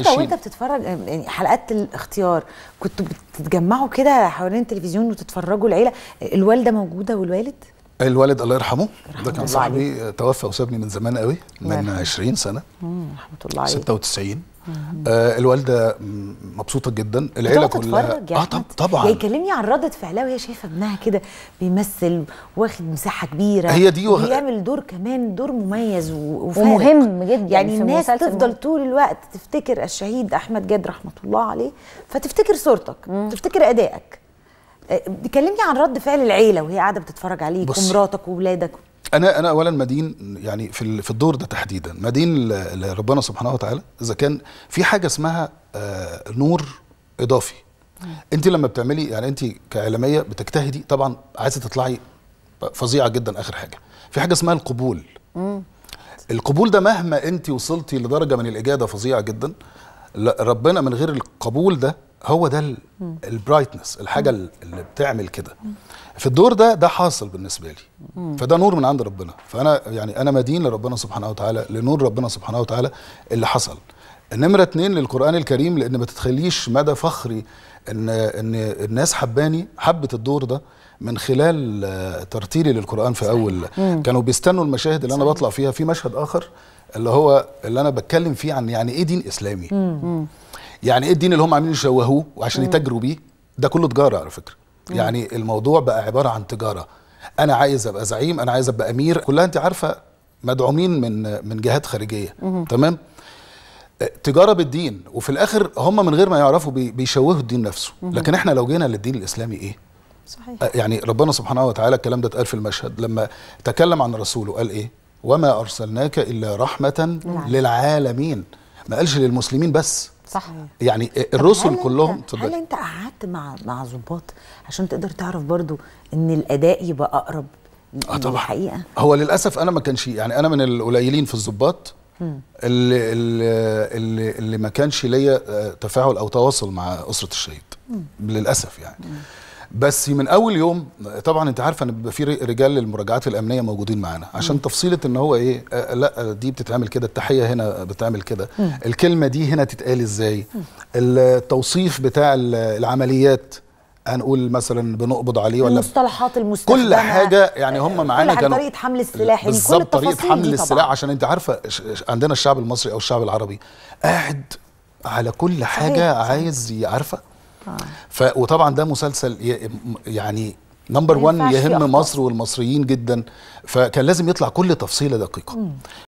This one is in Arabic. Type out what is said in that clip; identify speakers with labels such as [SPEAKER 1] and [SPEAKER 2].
[SPEAKER 1] انت وانت
[SPEAKER 2] بتتفرج يعني حلقات الاختيار كنتوا بتتجمعوا كده حوالين التلفزيون وتتفرجوا العيله الوالده موجوده والوالد
[SPEAKER 1] الوالد الله يرحمه ده كان صاحبي توفى وسابني من زمان قوي من 20 سنه رحمه الله عليه 96 آه الوالده مبسوطه جدا العيله كلها يعني؟ اه طب طبعا يعني
[SPEAKER 2] كلمني عن رده فعلها وهي شايفه ابنها كده بيمثل واخد مساحه كبيره هي دي وغ... بيعمل دور كمان دور مميز وفارق ومهم جدا يعني الناس تفضل طول الوقت تفتكر الشهيد احمد جاد رحمه الله عليه فتفتكر صورتك مم. تفتكر ادائك آه، كلمني عن رد فعل العيله وهي قاعده بتتفرج عليك ومراتك وولادك
[SPEAKER 1] انا انا اولا مدين يعني في في الدور ده تحديدا مدين لربنا سبحانه وتعالى اذا كان في حاجه اسمها آه، نور اضافي انت لما بتعملي يعني انت كاعلاميه بتجتهدي طبعا عايزه تطلعي فظيعه جدا اخر حاجه في حاجه اسمها القبول القبول ده مهما انت وصلتي لدرجه من الاجاده فظيعه جدا ربنا من غير القبول ده هو ده البرايتنس الحاجه اللي بتعمل كده في الدور ده ده حاصل بالنسبه لي فده نور من عند ربنا فانا يعني انا مدين لربنا سبحانه وتعالى لنور ربنا سبحانه وتعالى اللي حصل نمره اتنين للقران الكريم لان ما تتخليش مدى فخري ان ان الناس حباني حبت الدور ده من خلال آه، ترتيلي للقران في اول كانوا بيستنوا المشاهد اللي انا بطلع فيها في مشهد اخر اللي هو اللي انا بتكلم فيه عن يعني ايه دين اسلامي يعني ايه الدين اللي هم عاملين يشوهوه وعشان يتاجروا بيه ده كله تجاره على فكره يعني الموضوع بقى عباره عن تجاره انا عايز ابقى زعيم انا عايز ابقى امير كلها انت عارفه مدعومين من من جهات خارجيه تمام آه، تجاره بالدين وفي الاخر هم من غير ما يعرفوا بيشوهوا الدين نفسه لكن احنا لو جينا للدين الاسلامي ايه صحيح. آه، يعني ربنا سبحانه وتعالى الكلام ده اتقال في المشهد لما تكلم عن رسوله قال ايه وما ارسلناك الا رحمه للعالمين ما قالش للمسلمين بس صح يعني الرسل كلهم هل انت
[SPEAKER 2] قعدت مع مع ظباط عشان تقدر تعرف برضو ان الاداء يبقى اقرب اه طبعا الحقيقه
[SPEAKER 1] هو للاسف انا ما كانش يعني انا من القليلين في الظباط اللي, اللي اللي ما كانش ليا آه، تفاعل او تواصل مع اسره الشهيد للاسف يعني مم. بس من اول يوم طبعا انت عارفه ان بيبقى في رجال للمراجعات الامنيه موجودين معانا عشان تفصيله ان هو ايه آه لا دي بتتعمل كده التحيه هنا بتتعمل كده الكلمه دي هنا تتقال ازاي التوصيف بتاع العمليات هنقول مثلا بنقبض عليه ولا
[SPEAKER 2] المصطلحات المستخدمه كل حاجه
[SPEAKER 1] يعني هم معانا كانوا كل طريقه
[SPEAKER 2] حمل السلاح يعني كل طريقه حمل السلاح
[SPEAKER 1] عشان انت عارفه عندنا الشعب المصري او الشعب العربي قاعد على كل حاجه صحيح. عايز عارفه آه. ف وطبعا ده مسلسل ي... يعني نمبر 1 يهم مصر والمصريين جدا فكان لازم يطلع كل تفصيله دقيقه
[SPEAKER 2] مم.